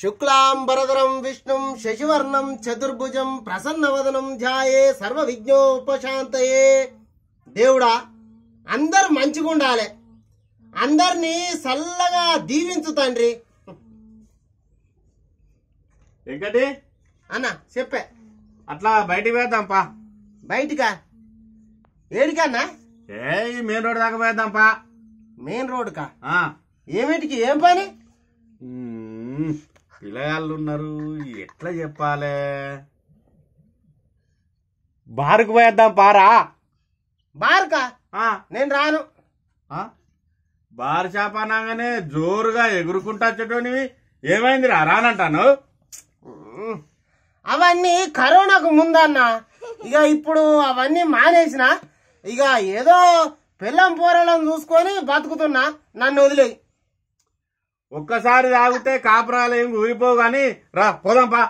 శుక్లాంబరధరం విష్ణుం శశివర్ణం చతుర్భుజం ప్రసన్నవదనం ధ్యాయే సర్వ విజ్ఞోపశాంతయే దేవుడా అందరు మంచిగా ఉండాలి అందరినీ చల్లగా దీవించు తండ్రి వెంకటి అన్న చెప్పే అట్లా బయటికి పోయేద్దాంపా బయటికా ఏడికన్నా ఏ మెయిన్ రోడ్ దాకా పోయేద్దాంపా మెయిన్ రోడ్కా ఏమిటికి ఏం పని పిల్లగాళ్ళు ఉన్నారు ఎట్లా చెప్పాలే బారుకు పోయేద్దాం పారా బారుకా నేను రాను బారు చేప అనగానే జోరుగా ఎగురుకుంటా చెట్టుని ఏమైంది రానంటాను అవన్నీ కరోనాకు ముందన్న ఇక ఇప్పుడు అవన్నీ మానేసిన ఇక ఏదో పిల్లం పోరలను చూసుకొని బతుకుతున్నా నన్ను వదిలేయి ఒక్కసారి తాగితే కాపురాలు ఏం ఊరిపోవు కానీ రా పోదాంపా